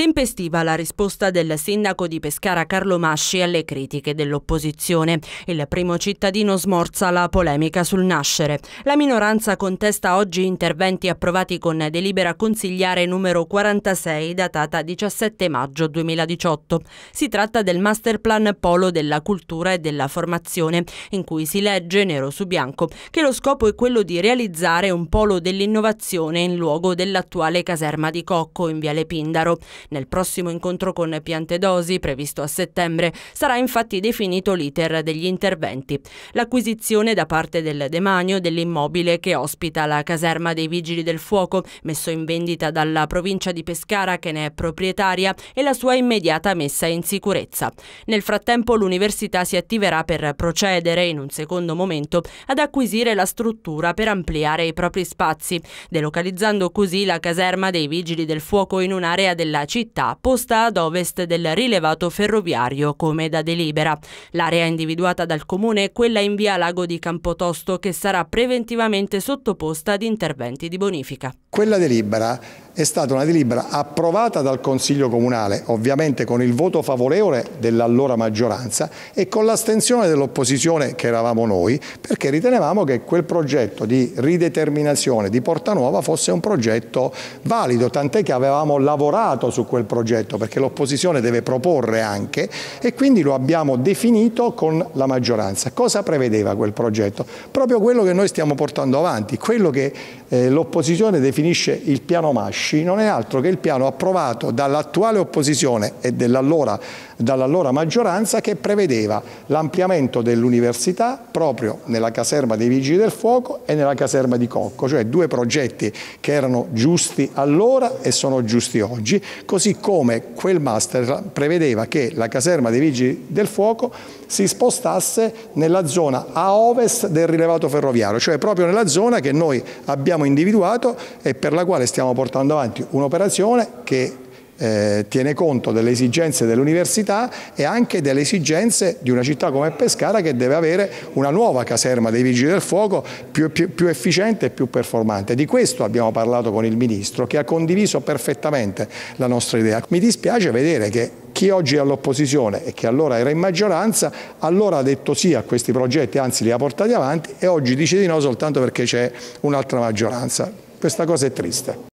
Tempestiva la risposta del sindaco di Pescara Carlo Masci alle critiche dell'opposizione. Il primo cittadino smorza la polemica sul nascere. La minoranza contesta oggi interventi approvati con delibera consigliare numero 46 datata 17 maggio 2018. Si tratta del master plan Polo della cultura e della formazione in cui si legge nero su bianco che lo scopo è quello di realizzare un polo dell'innovazione in luogo dell'attuale caserma di Cocco in Viale Pindaro. Nel prossimo incontro con Piantedosi, previsto a settembre, sarà infatti definito l'iter degli interventi. L'acquisizione da parte del demanio dell'immobile che ospita la caserma dei Vigili del Fuoco, messo in vendita dalla provincia di Pescara che ne è proprietaria, e la sua immediata messa in sicurezza. Nel frattempo l'università si attiverà per procedere, in un secondo momento, ad acquisire la struttura per ampliare i propri spazi, delocalizzando così la caserma dei Vigili del Fuoco in un'area della città città, posta ad ovest del rilevato ferroviario, come da delibera. L'area individuata dal comune è quella in via Lago di Campotosto, che sarà preventivamente sottoposta ad interventi di bonifica. Quella delibera è stata una delibera approvata dal Consiglio Comunale, ovviamente con il voto favorevole dell'allora maggioranza e con l'astensione dell'opposizione che eravamo noi, perché ritenevamo che quel progetto di rideterminazione di Porta Nuova fosse un progetto valido, tant'è che avevamo lavorato su quel progetto, perché l'opposizione deve proporre anche e quindi lo abbiamo definito con la maggioranza. Cosa prevedeva quel progetto? Proprio quello che noi stiamo portando avanti, quello che eh, l'opposizione definisce il piano Mascio Bosci non è altro che il piano approvato dall'attuale opposizione e dall'allora maggioranza che prevedeva l'ampliamento dell'università proprio nella caserma dei Vigili del Fuoco e nella caserma di Cocco, cioè due progetti che erano giusti allora e sono giusti oggi, così come quel master prevedeva che la caserma dei Vigili del Fuoco si spostasse nella zona a ovest del rilevato ferroviario, cioè proprio nella zona che noi abbiamo individuato e per la quale stiamo portando portando avanti un'operazione che eh, tiene conto delle esigenze dell'università e anche delle esigenze di una città come Pescara che deve avere una nuova caserma dei Vigili del Fuoco più, più, più efficiente e più performante. Di questo abbiamo parlato con il Ministro che ha condiviso perfettamente la nostra idea. Mi dispiace vedere che chi oggi è all'opposizione e che allora era in maggioranza, allora ha detto sì a questi progetti, anzi li ha portati avanti e oggi dice di no soltanto perché c'è un'altra maggioranza. Questa cosa è triste.